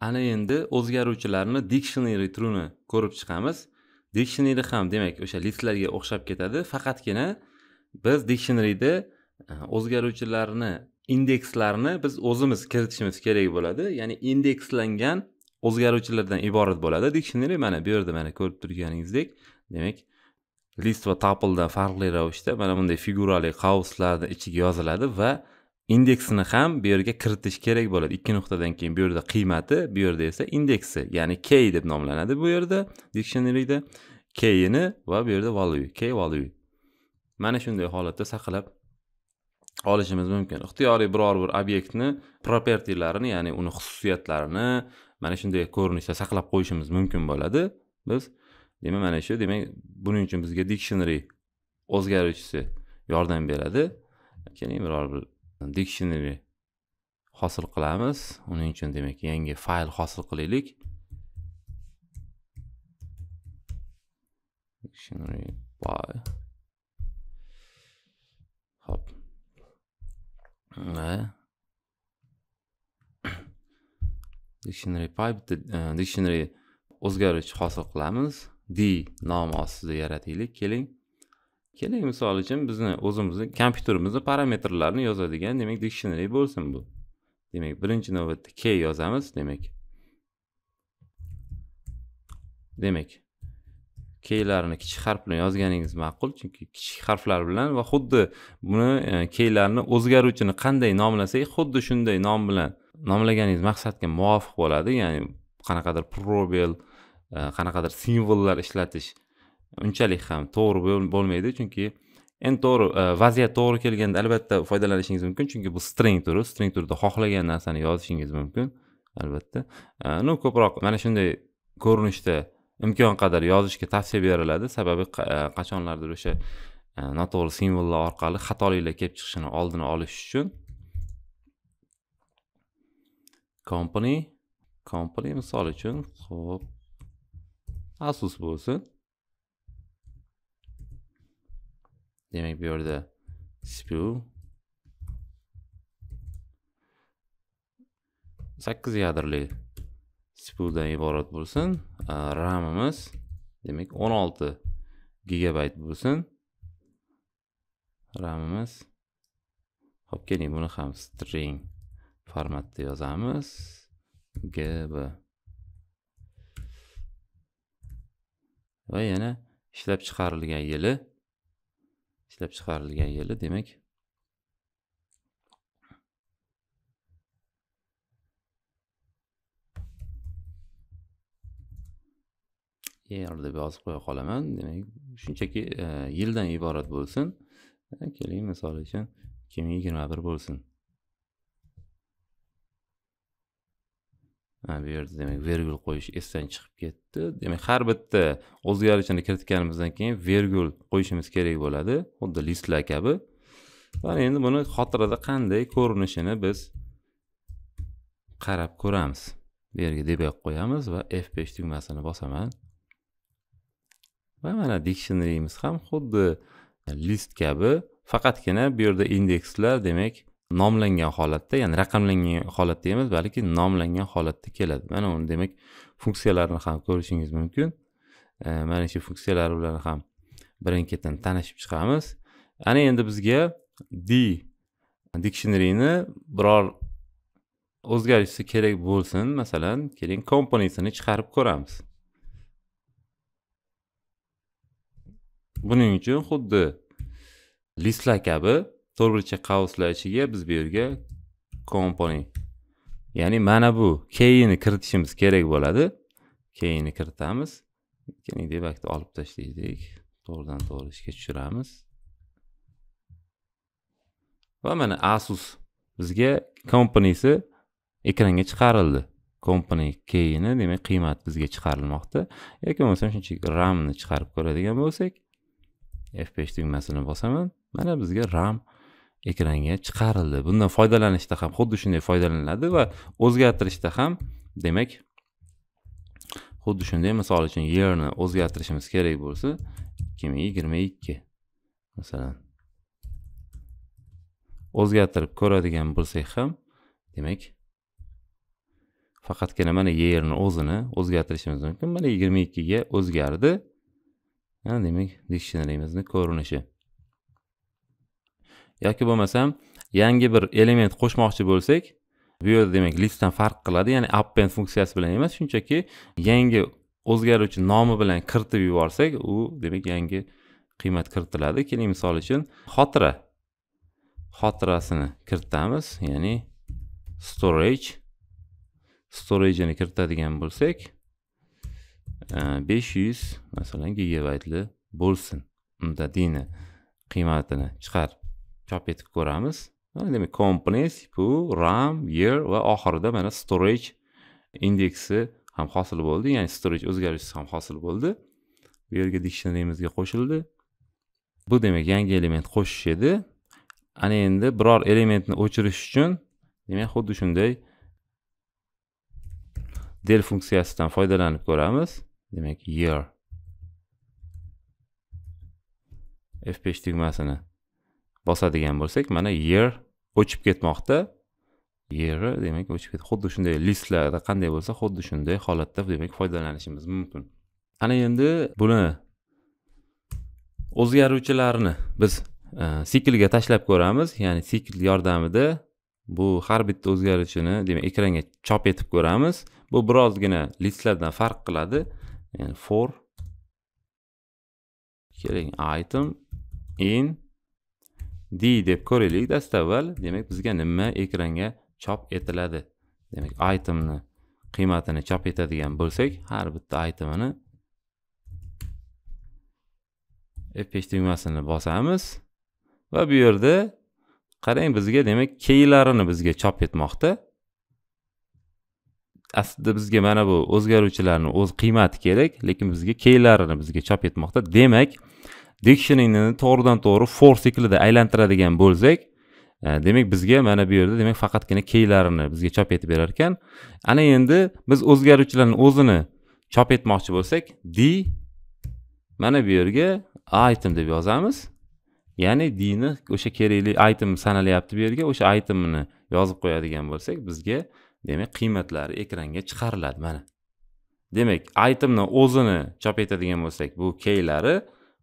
ana endi o'zgaruvchilarni dictionary turini ko'rib chiqamiz dictionary ham demak o'sha listlarga o'xshab ketadi faqatgina biz dictionaryda e, o'zgaruvchilarni indekslarni biz o'zimiz kiritishimiz kerak bo'ladi ya'ni indekslangan o'zgaruvchilardan iborat bo'ladi dictionary mana bu yerda mana ko'rib turganingizdek demak list va tupldan farqli ravishda mana bunday figurali qauslarni ichiga yoziladi va indeksini ham bu yerga kiritish kerak bo'ladi ikki nuqtadan keyin bu yerda qiymati bu yerda esa indeksi ya'ni k deb nomlanadi bu yerda dictionaryda keyini va bu yerda value k value mana shunday holatda saqlab olishimiz mumkin ixtiyoriy biror bir obyektni propertilarini ya'ni uni xususiyatlarini mana shunday ko'rinishda saqlab qo'yishimiz mumkin bo'ladi biz demak mana shu demak buning uchun bizga dictionary o'zgaruvchisi yordam beradi keling biror bir dictionary hosil qilamiz uning uchun demak yangi fayl hosil qilaylik dictionary by hop dictionary pipe e, dictionary o'zgarish hosil qilamiz d nomi ostida yarataylik keling keling misol uchun bizni o'zimizni kompyuterimizni parametrlarini yozadigan demak dictionary bo'lsin bu demak birinchi navbatda k yozamiz demak demak keylarni kichik harf bilan yozganingiz ma'qul chunki kichik harflar bilan va xuddi buni e, keylarni o'zgaruvchini qanday nomlasak xuddi shunday nom bilan nomlaganingiz maqsadga muvofiq bo'ladi ya'ni qanaqadir probel e, qanaqadir simvollar ishlatish unchalik ham to'g'ri bo'lmaydi chunki endi to'g'ri e, vaziyat to'g'ri kelganda albatta foydalanishingiz mumkin chunki bu string turi string turida xohlagan narsani yozishingiz mumkin albatta e, ну ko'proq mana shunday ko'rinishda imkon qadar yozishga tavsiya beriladi sababi e, qachonlardir o'sha noto'g'ri simvollar orqali xatoliklar kelib chiqishini oldini olish uchun company company misol uchun ho'p asus bo'lsin demak bu yerda cpu 8 yadrli cpudan iborat bo'lsin ramimiz demak 16 GB bulsun. bo'lsin ramimiz hop keling buni ham string formatda yozamiz gb Ve yana ishlab chiqarilgan yili ishlab chiqarilgan yili demak er deb yozib qo'ya qolaman demak shunchaki e, yildan iborat bo'lsin e, keling misol uchun ikki ming yigirma bir bo'lsin bu yerda demak vergul qo'yish esdan chiqib ketdi demak har bitta o'zgarishini kiritganimizdan keyin vergul qo'yishimiz kerak bo'ladi xuddi listlar kabi va endi buni xotirada qanday ko'rinishini biz qarab ko'ramiz bu yerga debag qo'yamiz va f5 tugmasini bosaman va mana dictionaryimiz ham xuddi list kabi faqatgina bu yerda indekslar demak nomlangan holatda ya'ni raqamlangan holatda emas balki nomlangan holatda keladi mana uni demak funksiyalarini ham ko'rishingiz mumkin e, mana shu funksiyalar bilan ham birin ketin tanishib chiqamiz ana endi bizga d dictionaryni biror o'zgarishsi kerak bo'lsin masalan keling komponentini chiqarib ko'ramiz buning uchun xuddi listlar kabi qavslar ichiga biz bu yerga component ya'ni mana bu keyni kiritishimiz kerak bo'ladi keyni kiritamiz debakni olib tashlaydik to'g'ridan to'g'ri ishga tushiramiz va mana asus bizga kompaniysi ekranga chiqarildi kompani keyni demak qiymati bizga chiqarilmoqda yoki bo'lmasam shunchaki ramni chiqarib ko'radigan bo'lsak f 5 tugmasini bosaman mana bizga ram ekranga chiqarildi bundan foydalanishda ham xuddi shunday foydalaniladi va o'zgartirishda ham demak xuddi shunday misol uchun yerni o'zgartirishimiz kerak bo'lsa ikki ming yigirma ikki masalan o'zgartirib ko'radigan bo'lsak ham demak faqatgina mana yerni o'zini o'zgartirishimiz mumkin mana yigirma ikkiga o'zgardi demak diksionarimizni ko'rinishi yoki bo'lmasam yangi bir element qo'shmoqchi bo'lsak bu yerda demak listdan farq qiladi ya'ni append funksiyasi bilan emas shunchaki yangi o'zgaruvchi nomi bilan kiritib yuborsak u demak yangi qiymat kiritiladi keling misol uchun xotira xotirasini kiritamiz ya'ni storage storageini kiritadigan bo'lsak e, besh yuz masalan gigabaytli bo'lsin unda dini qiymatini chiqarib chop etib ko'ramiz demak kompleks bu ram year va oxirida mana storage indeksi ham hosil bo'ldi ya'ni storage o'zgarishisi ham hosil bo'ldi bu yerga dictionaryimizga qo'shildi bu demak yangi element qo'shish edi ana endi biror elementni o'chirish uchun demak xuddi shunday del funksiyasidan foydalanib ko'ramiz demak year f5 tugmasini bosadigan bo'lsak mana yer o'chib ketmoqda yeri demak o'chib ketdi xuddi shunday listlarda qanday bo'lsa xuddi shunday holatda demak foydalanishimiz mumkin ana endi buni o'zgaruvchilarni biz e, siklga tashlab ko'ramiz ya'ni sikl yordamida bu har bitta o'zgaruvchini demak ekranga chop etib ko'ramiz bu birozgina listlardan farq qiladi ya'ni for keling item in d deb ko'raylik dastavval demak bizga nima ekranga chop etiladi demak itemni qiymatini chop etadigan bo'lsak har bitta itemini f5 tugmasini bosamiz va bu yerda qarang bizga demak keylarini bizga chop etmoqda aslida bizga mana bu o'zgaruvchilarni o'z qiymati kerak lekin bizga keylarini bizga chop etmoqda demak dictioningni to'g'ridan to'g'ri for siklida aylantiradigan bo'lsak e, demak bizga mana bu yerda demak faqatgina keylarini bizga chop etib berar ekan ana endi biz o'zgaruvchilarni o'zini chop etmoqchi bo'lsak d mana bu yerga item deb yozamiz ya'ni dni o'sha kerakli item sanalyapti bu yerga o'sha itemni yozib qo'yadigan bo'lsak bizga demak qiymatlari ekranga chiqariladi mana demak itemni o'zini chop etadigan bo'lsak bu keylari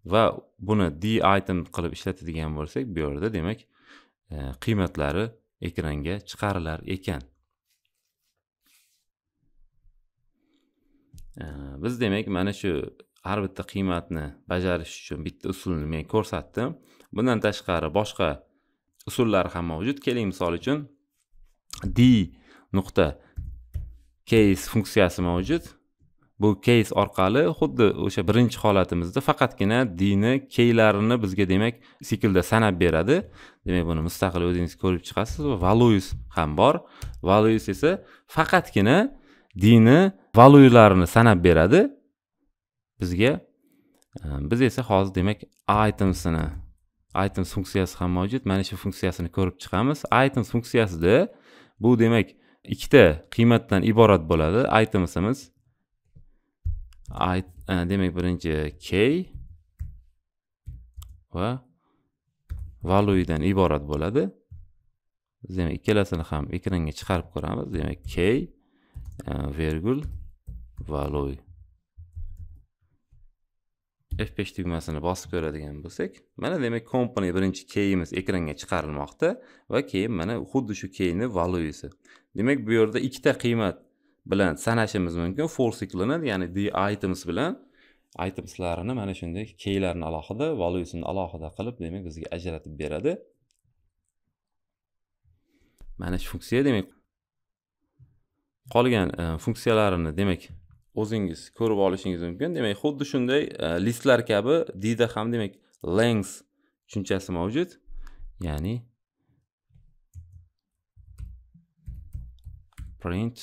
va buni d item qilib ishlatadigan bo'lsak bu yerda demak e, qiymatlari ekranga chiqarilar ekan e, biz demak mana shu har bitta qiymatni bajarish uchun bitta usulni men ko'rsatdim bundan tashqari boshqa usullar ham mavjud keling misol uchun d nuqta case funksiyasi mavjud bu keys orqali xuddi o'sha birinchi holatimizda faqatgina dini keylarini bizga demak siklda sanab beradi demak buni mustaqil o'zingiz ko'rib chiqasiz va values ham bor values esa faqatgina dini valuylarini sanab beradi bizga e, biz esa hozir demak itemsini items funksiyasi ham mavjud mana shu funksiyasini ko'rib chiqamiz items funksiyasida bu demak ikkita qiymatdan iborat bo'ladi itemsimiz I, e, demak birinchi k va valuedan iborat bo'ladi demak ikkalasini ham ekranga chiqarib ko'ramiz demak k e, vergul value F5 tugmasini bosib ko'radigan bo'lsak, mana demak company birinchi keyimiz ekranga chiqarilmoqda va keyin mana xuddi shu keyni valuesi. Demak bu yerda ikkita qiymat bilan sanashimiz mumkin for siklinadi ya'ni the items bilan itemslarini mana shunday keylarni alohida valuesini alohida qilib demak bizga ajratib beradi mana shu funksiya demak qolgan e, funksiyalarini demak o'zingiz ko'rib olishingiz mumkin demak xuddi shunday e, listlar kabi dda ham demak length tushunchasi mavjud ya'ni print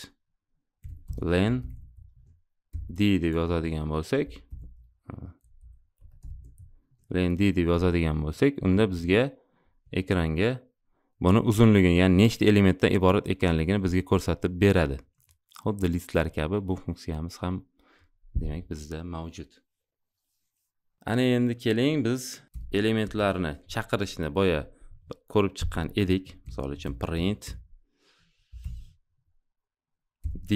len d deb yozadigan bo'lsak len d deb yozadigan bo'lsak unda bizga ekranga buni uzunligini ya'ni nechta elementdan iborat ekanligini bizga ko'rsatib beradi xuddi listlar kabi bu funksiyamiz ham demak bizda mavjud ana endi keling biz elementlarni chaqirishni boya ko'rib chiqqan edik misol uchun print d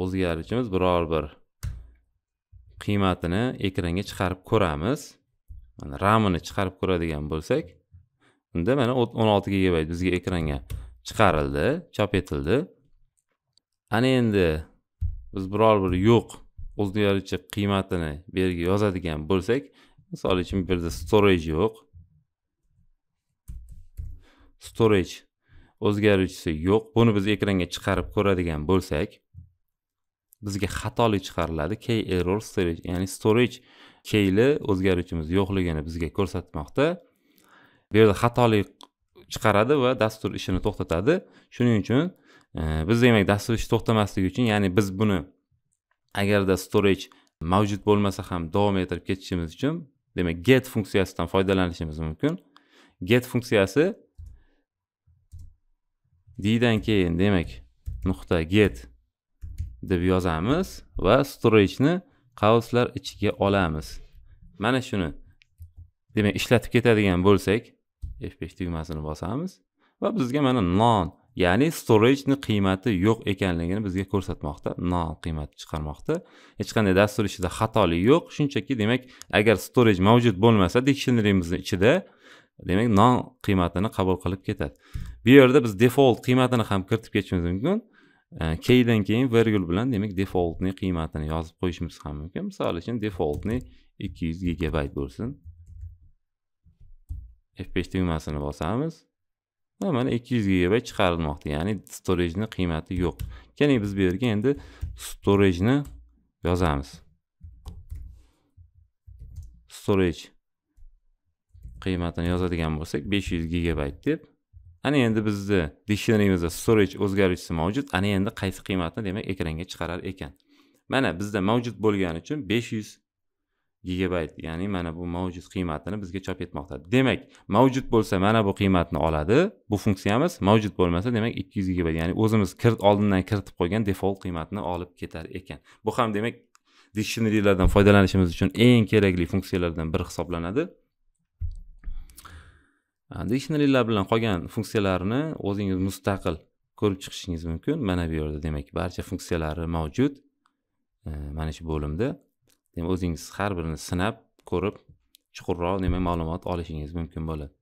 o'zgarishimiz biror bir qiymatini ekranga chiqarib ko'ramiz mana ramini chiqarib ko'radigan bo'lsak unda mana o'n olti gigabayt bizga ekranga chiqarildi chop etildi ana endi biz biror bir yo'q o'zgaruvchi qiymatini bu yerga yozadigan bo'lsak misol uchun bu yerda storage yo'q storage o'zgaruvchisi yo'q buni biz ekranga chiqarib ko'radigan bo'lsak bizga xatolik chiqariladi key error storage ya'ni storage keyli o'zgaruvchimiz yo'qligini bizga ko'rsatmoqda bu yerda xatolik chiqaradi va dastur ishini to'xtatadi shuning uchun e, biz demak dastur ishi to'xtamasligi uchun ya'ni biz buni agarda storage mavjud bo'lmasa ham davom ettirib ketishimiz uchun demak get funksiyasidan foydalanishimiz mumkin get funksiyasi dan keyin demak nuqta get deb yozamiz va storageni qavslar ichiga olamiz mana shuni demak ishlatib ketadigan bo'lsak f5 tugmasini bosamiz va bizga mana non ya'ni storageni qiymati yo'q ekanligini bizga ko'rsatmoqda non qiymati chiqarmoqda hech qanday dastur ishida xatolik yo'q shunchaki demak agar storage mavjud bo'lmasa dictionaryimizni ichida demak non qiymatini qabul qilib ketadi bu yerda biz default qiymatini ham kiritib ketishimiz mumkin keydan keyin vergul bilan demak defaultni qiymatini yozib qo'yishimiz ham mumkin misol uchun defaultni 200 gigabayt bo'lsin f5 tugmasini bosamiz va mana 200 gigabayt chiqarilmoqda ya'ni storejni qiymati yo'q keling biz bu yerga endi storejni yozamiz storage qiymatini yozadigan bo'lsak 500 gigabayt deb ana endi bizni dictionaryimizda storage o'zgaruvchisi mavjud ana endi qaysi qiymatni demak ekranga chiqarar ekan mana bizda mavjud bo'lgani uchun besh yuz gigabayt ya'ni mana bu mavjud qiymatini bizga chop etmoqda demak mavjud bo'lsa mana bu qiymatni oladi bu funksiyamiz mavjud bo'lmasa demak ikki yuz gigabayt ya'ni o'zimiz kirit oldindan kiritib qo'ygan default qiymatni olib ketar ekan bu ham demak dictionarylardan foydalanishimiz uchun eng kerakli funksiyalardan biri hisoblanadi Э, dikshnerlar bilan qolgan funksiyalarni o'zingiz mustaqil ko'rib chiqishingiz mumkin mana bu yerda demak barcha funksiyalari mavjud e, mana shu bo'limda demak o'zingiz har birini sinab ko'rib chuqurroq demak ma'lumot olishingiz mumkin bo'ladi